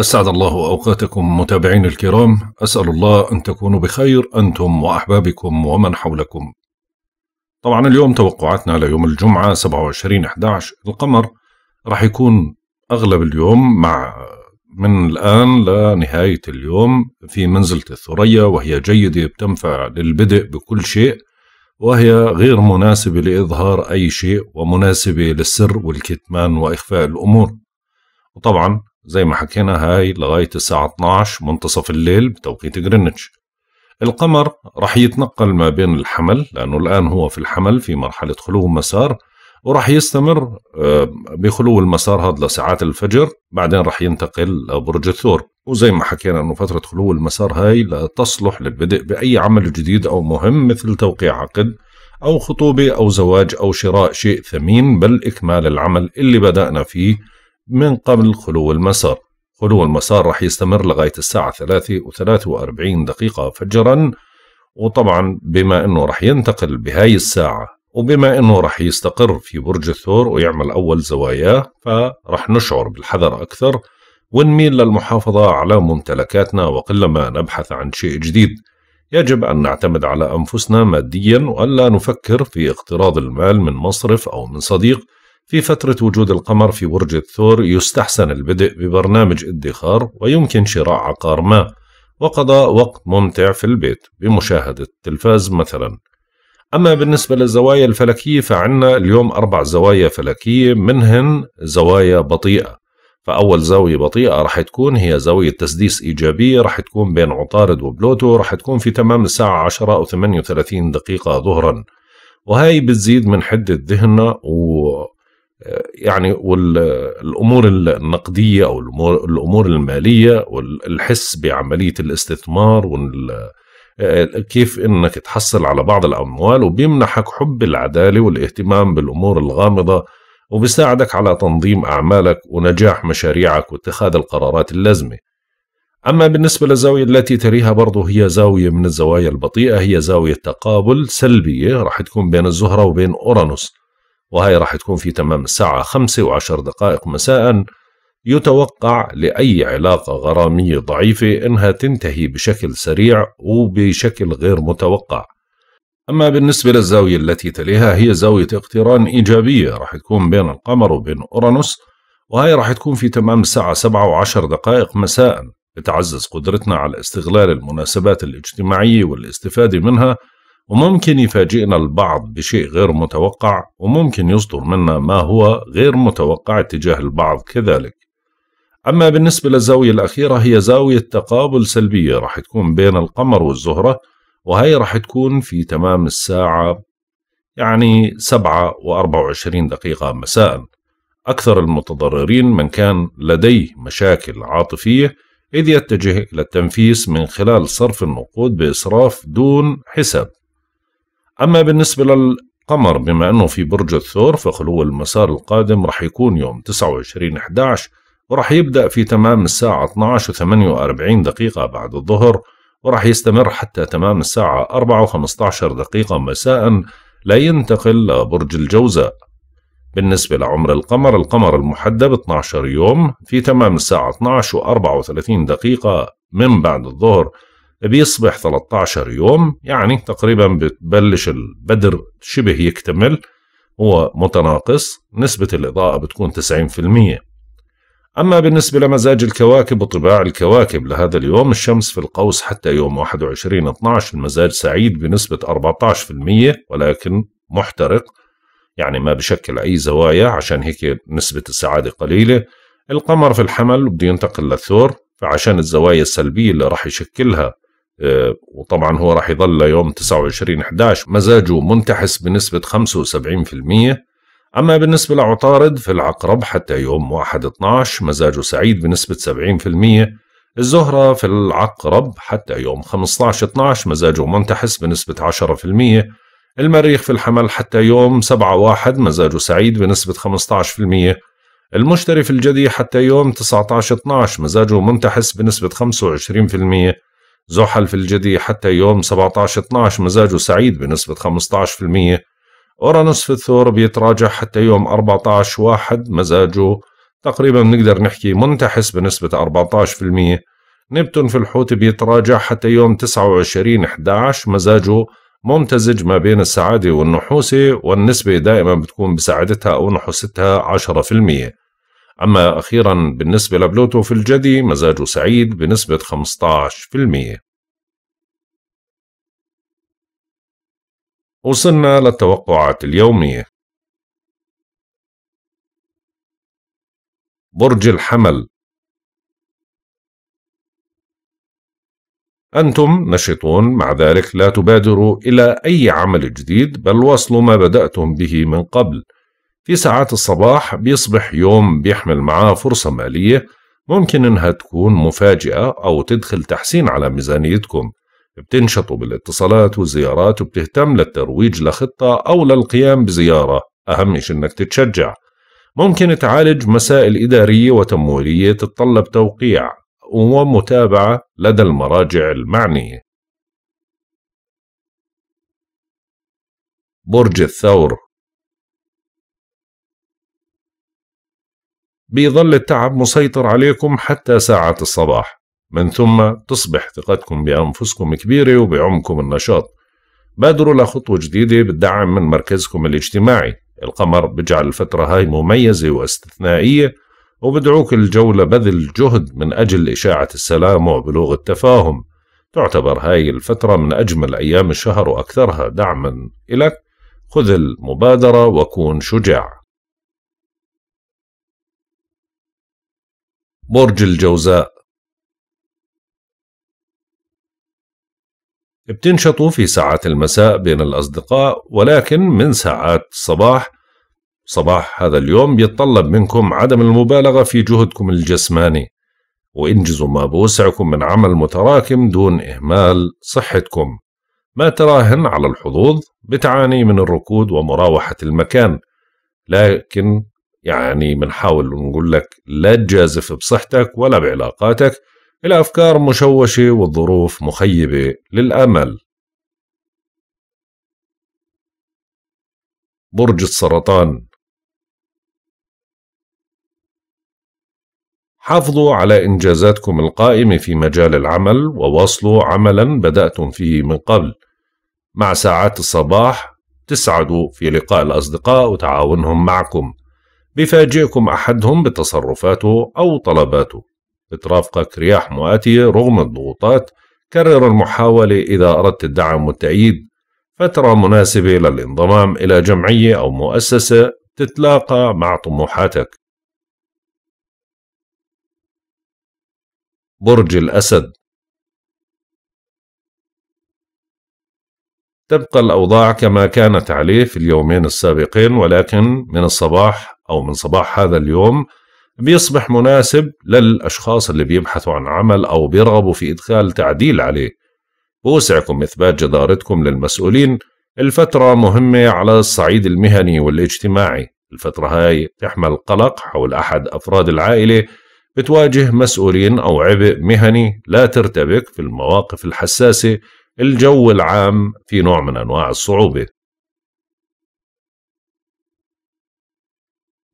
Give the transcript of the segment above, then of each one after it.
أسعد الله أوقاتكم متابعين الكرام أسأل الله أن تكونوا بخير أنتم وأحبابكم ومن حولكم طبعا اليوم توقعاتنا ليوم الجمعة 27 11 القمر راح يكون أغلب اليوم مع من الآن لنهاية اليوم في منزلة الثريا وهي جيدة بتنفع للبدء بكل شيء وهي غير مناسبة لإظهار أي شيء ومناسبة للسر والكتمان وإخفاء الأمور وطبعا زي ما حكينا هاي لغاية الساعة 12 منتصف الليل بتوقيت جرينتش القمر رح يتنقل ما بين الحمل لأنه الآن هو في الحمل في مرحلة خلو مسار وراح يستمر آه، بخلو المسار هذا لساعات الفجر بعدين راح ينتقل لبرج الثور وزي ما حكينا انه فتره خلو المسار هاي لا تصلح للبدء باي عمل جديد او مهم مثل توقيع عقد او خطوبه او زواج او شراء شيء ثمين بل اكمال العمل اللي بدانا فيه من قبل خلو المسار خلو المسار راح يستمر لغاية الساعة 3 و43 دقيقة فجرا وطبعا بما أنه راح ينتقل بهاي الساعة وبما أنه راح يستقر في برج الثور ويعمل أول زواياه فراح نشعر بالحذر أكثر ونميل للمحافظة على ممتلكاتنا وقلما نبحث عن شيء جديد يجب أن نعتمد على أنفسنا ماديا وألا نفكر في اقتراض المال من مصرف أو من صديق في فترة وجود القمر في برج الثور يستحسن البدء ببرنامج ادخار ويمكن شراء عقار ما وقضاء وقت ممتع في البيت بمشاهدة التلفاز مثلا أما بالنسبة للزوايا الفلكية فعنا اليوم أربع زوايا فلكية منهن زوايا بطيئة فأول زاوية بطيئة رح تكون هي زاوية تسديس إيجابية رح تكون بين عطارد وبلوتو رح تكون في تمام الساعة 10 أو 38 دقيقة ظهرا وهي بتزيد من حدة ذهننا و يعني والامور النقديه او الامور الماليه والحس بعمليه الاستثمار وال آه، كيف انك تحصل على بعض الاموال وبيمنحك حب العداله والاهتمام بالامور الغامضه وبيساعدك على تنظيم اعمالك ونجاح مشاريعك واتخاذ القرارات اللازمه. اما بالنسبه للزاويه التي تريها برضه هي زاويه من الزوايا البطيئه هي زاويه تقابل سلبيه راح تكون بين الزهره وبين اورانوس. وهي راح تكون في تمام الساعة خمسة وعشر دقائق مساء يتوقع لأي علاقة غرامية ضعيفة أنها تنتهي بشكل سريع وبشكل غير متوقع أما بالنسبة للزاوية التي تليها هي زاوية اقتران إيجابية راح تكون بين القمر وبين أورانوس وهي راح تكون في تمام الساعة سبعة وعشر دقائق مساء بتعزز قدرتنا على استغلال المناسبات الاجتماعية والاستفادة منها وممكن يفاجئنا البعض بشيء غير متوقع وممكن يصدر منا ما هو غير متوقع تجاه البعض كذلك أما بالنسبة للزاوية الأخيرة هي زاوية تقابل سلبية راح تكون بين القمر والزهرة وهي راح تكون في تمام الساعة يعني 7 و24 دقيقة مساء أكثر المتضررين من كان لديه مشاكل عاطفية إذ يتجه إلى التنفيس من خلال صرف النقود بإسراف دون حساب أما بالنسبة للقمر بما أنه في برج الثور فخلو المسار القادم رح يكون يوم 29 11 ورح يبدأ في تمام الساعة 12 48 دقيقة بعد الظهر ورح يستمر حتى تمام الساعة 4 15 دقيقة مساء لا ينتقل لبرج الجوزاء بالنسبة لعمر القمر القمر المحدب 12 يوم في تمام الساعة 12 و 34 دقيقة من بعد الظهر بيصبح 13 يوم يعني تقريبا بتبلش البدر شبه يكتمل هو متناقص نسبة الإضاءة بتكون 90% أما بالنسبة لمزاج الكواكب وطباع الكواكب لهذا اليوم الشمس في القوس حتى يوم 21 12 المزاج سعيد بنسبة 14% ولكن محترق يعني ما بشكل أي زوايا عشان هيك نسبة السعادة قليلة القمر في الحمل بده ينتقل للثور فعشان الزوايا السلبية اللي راح يشكلها آه، وطبعا هو راح يظل ليوم 29 11 مزاجه منتحس بنسبة 75% أما بالنسبة لعطارد في العقرب حتى يوم 1 12 مزاجه سعيد بنسبة 70% الزهرة في العقرب حتى يوم 15 12 مزاجه منتحس بنسبة 10% المريخ في الحمل حتى يوم 7 1 مزاجه سعيد بنسبة 15% المشتري في الجدي حتى يوم 19 12 مزاجه منتحس بنسبة 25% زحل في الجدي حتى يوم 17/12 مزاجه سعيد بنسبة 15% أورانوس في الثور بيتراجع حتى يوم 14/1 مزاجه تقريبا بنقدر نحكي منتحس بنسبة 14% نبتون في الحوت بيتراجع حتى يوم 29/11 مزاجه ممتزج ما بين السعادة والنحوسة والنسبة دائما بتكون بسعادتها أو نحوستها 10% أما أخيرا بالنسبة لبلوتو في الجدي مزاجه سعيد بنسبة 15% وصلنا للتوقعات اليومية برج الحمل أنتم نشطون مع ذلك لا تبادروا إلى أي عمل جديد بل واصلوا ما بدأتم به من قبل في ساعات الصباح بيصبح يوم بيحمل معاه فرصة مالية ممكن إنها تكون مفاجئة أو تدخل تحسين على ميزانيتكم بتنشطوا بالاتصالات والزيارات وبتهتم للترويج لخطة أو للقيام بزيارة أهم شيء إنك تتشجع ممكن تعالج مسائل إدارية وتمويلية تتطلب توقيع ومتابعة لدى المراجع المعنية برج الثور بيظل التعب مسيطر عليكم حتى ساعة الصباح من ثم تصبح ثقتكم بأنفسكم كبيرة وبعمكم النشاط بادروا لخطوة جديدة بالدعم من مركزكم الاجتماعي القمر بجعل الفترة هاي مميزة واستثنائية وبدعوك الجولة بذل جهد من أجل إشاعة السلام وبلوغ التفاهم تعتبر هاي الفترة من أجمل أيام الشهر وأكثرها دعما إلك خذ المبادرة وكون شجاع برج الجوزاء بتنشطوا في ساعات المساء بين الأصدقاء ولكن من ساعات الصباح صباح هذا اليوم بيتطلب منكم عدم المبالغة في جهدكم الجسماني وانجزوا ما بوسعكم من عمل متراكم دون إهمال صحتكم ما تراهن على الحظوظ بتعاني من الركود ومراوحة المكان لكن يعني بنحاول نقول لك لا تجازف بصحتك ولا بعلاقاتك الأفكار مشوشة والظروف مخيبة للأمل برج السرطان حافظوا على إنجازاتكم القائمة في مجال العمل وواصلوا عملا بدأتم فيه من قبل مع ساعات الصباح تسعدوا في لقاء الأصدقاء وتعاونهم معكم بيفاجئكم أحدهم بتصرفاته أو طلباته بترافقك رياح مؤاتية رغم الضغوطات كرر المحاولة إذا أردت الدعم والتأييد فترة مناسبة للانضمام إلى جمعية أو مؤسسة تتلاقى مع طموحاتك برج الأسد تبقى الأوضاع كما كانت عليه في اليومين السابقين ولكن من الصباح أو من صباح هذا اليوم بيصبح مناسب للأشخاص اللي بيبحثوا عن عمل أو بيرغبوا في إدخال تعديل عليه بوسعكم إثبات جدارتكم للمسؤولين الفترة مهمة على الصعيد المهني والاجتماعي الفترة هاي تحمل قلق حول أحد أفراد العائلة بتواجه مسؤولين أو عبء مهني لا ترتبك في المواقف الحساسة الجو العام في نوع من أنواع الصعوبة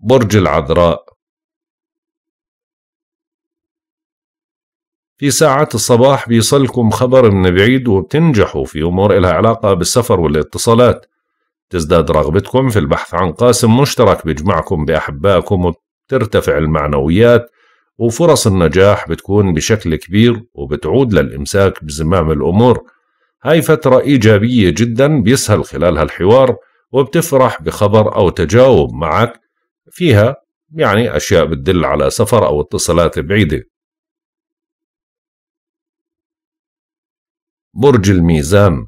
برج العذراء في ساعات الصباح بيصلكم خبر من بعيد وبتنجحوا في أمور إلها علاقة بالسفر والاتصالات تزداد رغبتكم في البحث عن قاسم مشترك بيجمعكم بأحبائكم وبترتفع المعنويات وفرص النجاح بتكون بشكل كبير وبتعود للإمساك بزمام الأمور هاي فترة إيجابية جدا بيسهل خلالها الحوار وبتفرح بخبر أو تجاوب معك فيها يعني أشياء بتدل على سفر أو اتصالات بعيدة برج الميزان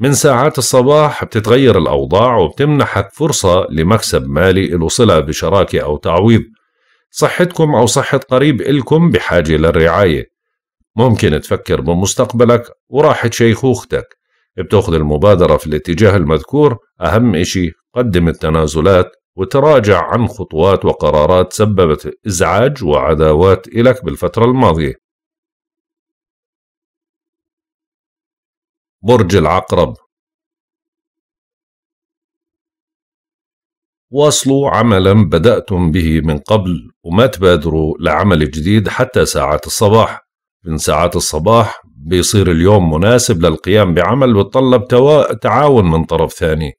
من ساعات الصباح بتتغير الأوضاع وبتمنحك فرصة لمكسب مالي الوصلة صلة بشراكة أو تعويض صحتكم أو صحة قريب إلكم بحاجة للرعاية ممكن تفكر بمستقبلك وراحة شيخوختك بتاخذ المبادرة في الاتجاه المذكور أهم إشي قدم التنازلات وتراجع عن خطوات وقرارات سببت إزعاج وعداوات إلك بالفترة الماضية برج العقرب واصلوا عملا بدأتم به من قبل وما تبادروا لعمل جديد حتى ساعات الصباح من ساعات الصباح بيصير اليوم مناسب للقيام بعمل بتطلب توا... تعاون من طرف ثاني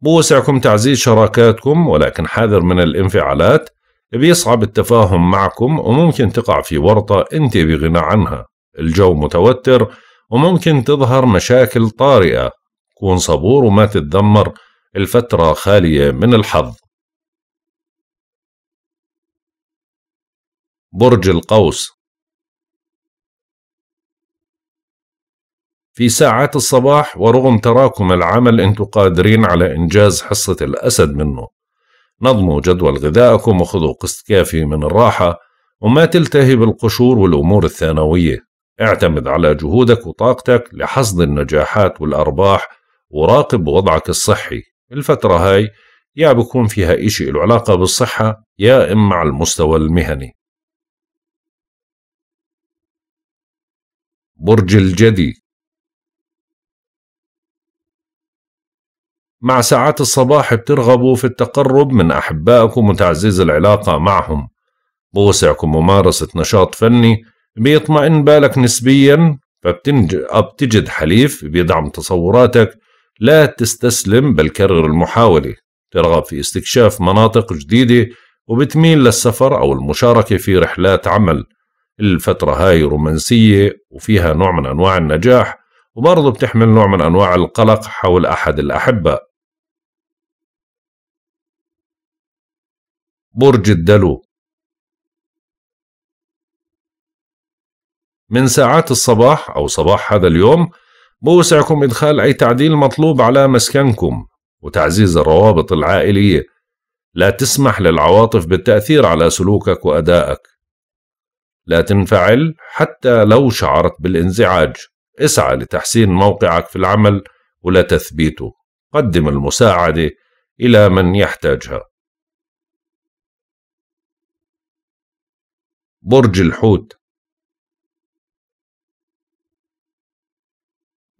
بوسعكم تعزيز شراكاتكم ولكن حذر من الانفعالات بيصعب التفاهم معكم وممكن تقع في ورطة انت بغنى عنها الجو متوتر وممكن تظهر مشاكل طارئة كون صبور وما تتذمر الفترة خالية من الحظ برج القوس في ساعات الصباح ورغم تراكم العمل انتوا قادرين على انجاز حصة الاسد منه نظموا جدول غذائكم وخذوا قسط كافي من الراحة وما تلتهي بالقشور والامور الثانوية اعتمد على جهودك وطاقتك لحصد النجاحات والارباح وراقب وضعك الصحي الفترة هاي يا بكون فيها إشي له علاقة بالصحة يا إما على المستوى المهني برج الجدي مع ساعات الصباح بترغبوا في التقرب من أحبائكم وتعزيز العلاقة معهم بوسعكم ممارسة نشاط فني بيطمئن بالك نسبيا فبتجد حليف بيدعم تصوراتك لا تستسلم بل كرر المحاولة ترغب في استكشاف مناطق جديدة وبتميل للسفر أو المشاركة في رحلات عمل الفترة هاي رومانسية وفيها نوع من أنواع النجاح وبرضه بتحمل نوع من أنواع القلق حول أحد الأحبة برج الدلو من ساعات الصباح أو صباح هذا اليوم بوسعكم إدخال أي تعديل مطلوب على مسكنكم وتعزيز الروابط العائلية لا تسمح للعواطف بالتأثير على سلوكك وأدائك لا تنفعل حتى لو شعرت بالانزعاج اسعى لتحسين موقعك في العمل ولا تثبيته قدم المساعدة إلى من يحتاجها برج الحوت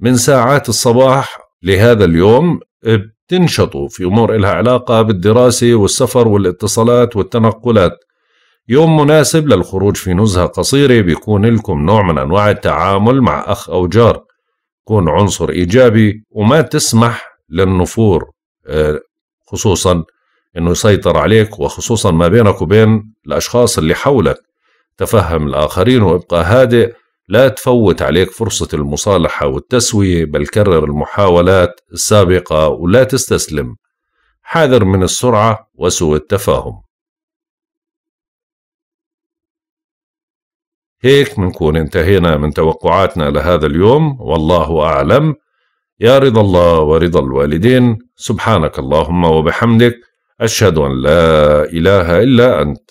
من ساعات الصباح لهذا اليوم بتنشطوا في أمور إلها علاقة بالدراسة والسفر والاتصالات والتنقلات يوم مناسب للخروج في نزهة قصيرة بيكون لكم نوع من أنواع التعامل مع أخ أو جار كون عنصر إيجابي وما تسمح للنفور آه، خصوصا أنه يسيطر عليك وخصوصا ما بينك وبين الأشخاص اللي حولك تفهم الآخرين وابقى هادئ لا تفوت عليك فرصة المصالحة والتسوية بل كرر المحاولات السابقة ولا تستسلم حاذر من السرعة وسوء التفاهم هيك منكون انتهينا من توقعاتنا لهذا اليوم والله أعلم يا رضا الله ورضا الوالدين سبحانك اللهم وبحمدك أشهد أن لا إله إلا أنت